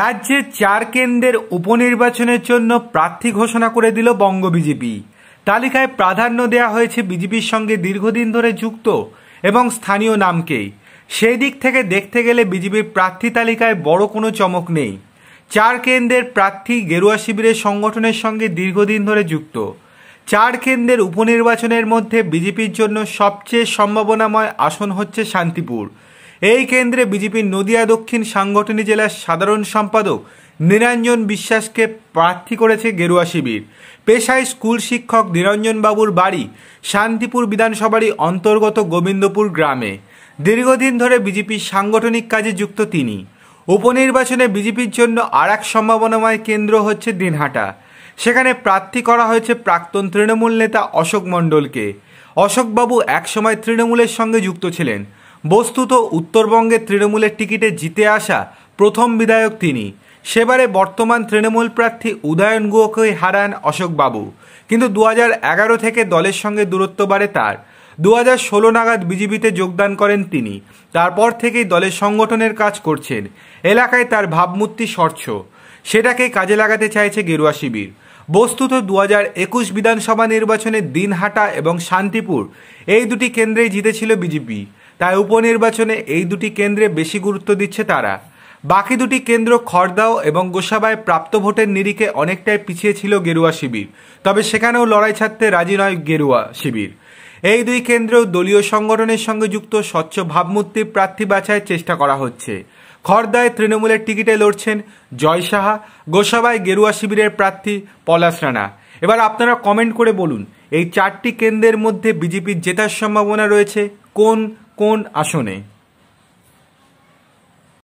রাজ্যে চার কেন্দ্রের উপনির্বাচনের জন্য প্রার্থী ঘোষণা করে দিল বঙ্গ বিজেপি তালিকায় প্রাধান্য দেওয়া হয়েছে বিজেপির সঙ্গে দীর্ঘদিন ধরে যুক্ত এবং স্থানীয় নামকেই সেই দিক থেকে দেখতে গেলে বিজেপির প্রার্থী তালিকায় বড় কোনো চমক নেই চার কেন্দ্রের প্রার্থী গেরুয়া শিবিরের সংগঠনের সঙ্গে দীর্ঘদিন ধরে যুক্ত চার কেন্দ্রের উপনির্বাচনের মধ্যে বিজেপির জন্য সবচেয়ে সম্ভাবনাময় আসন হচ্ছে শান্তিপুর এই কেন্দ্রে বিজেপির নদিয়া দক্ষিণ সাংগঠনিক জেলার সাধারণ সম্পাদক নিরঞ্জন বিশ্বাসকে প্রার্থী করেছে গেরুয়া শিবির পেশায় স্কুল শিক্ষক নিরঞ্জনবাবুর বাড়ি শান্তিপুর বিধানসভারই অন্তর্গত গোবিন্দপুর গ্রামে দীর্ঘদিন ধরে বিজেপির সাংগঠনিক কাজে যুক্ত তিনি উপনির্বাচনে বিজেপির জন্য আর এক সম্ভাবনাময় কেন্দ্র হচ্ছে দিনহাটা সেখানে প্রার্থী করা হয়েছে প্রাক্তন তৃণমূল নেতা অশোক মণ্ডলকে অশোকবাবু একসময় তৃণমূলের সঙ্গে যুক্ত ছিলেন বস্তুত উত্তরবঙ্গের তৃণমূলের টিকিটে জিতে আসা প্রথম বিধায়ক তিনি সেবারে বর্তমান তৃণমূল প্রার্থী উদয়ন গুহকে হারান অশোকবাবু কিন্তু দু এগারো থেকে দলের সঙ্গে দূরত্ব বাড়ে তার দু হাজার ষোলো নাগাদ বিজেপিতে যোগদান করেন তিনি তারপর থেকেই দলের সংগঠনের কাজ করছেন এলাকায় তার ভাবমূর্তি স্বচ্ছ সেটাকে কাজে লাগাতে চাইছে গেরুয়া শিবির বস্তুত দু হাজার একুশ বিধানসভা নির্বাচনে দিনহাটা এবং শান্তিপুর এই দুটি কেন্দ্রেই জিতেছিল বিজেপি তাই উপনির্বাচনে এই দুটি কেন্দ্রে বেশি গুরুত্ব দিচ্ছে তারা বাকি দুটি কেন্দ্র খড়দাও এবং গোসাবায় প্রাপ্ত ভোটের নিরিখে অনেকটাই পিছিয়ে ছিল গেরুয়া শিবির তবে সেখানেও লড়াই ছাড়তে রাজি নয় গেরুয়া শিবির এই দুই কেন্দ্রেও দলীয় সংগঠনের সঙ্গে যুক্ত স্বচ্ছ ভাবমূর্তি প্রার্থী বাছাইয়ের চেষ্টা করা হচ্ছে খড়দায় তৃণমূলের টিকিটে লড়ছেন জয় সাহা গোসাবায় গেরুয়া শিবিরের প্রার্থী পলাশ রানা এবার আপনারা কমেন্ট করে বলুন এই চারটি কেন্দ্রের মধ্যে বিজেপির জেতার সম্ভাবনা রয়েছে কোন কোন আসনে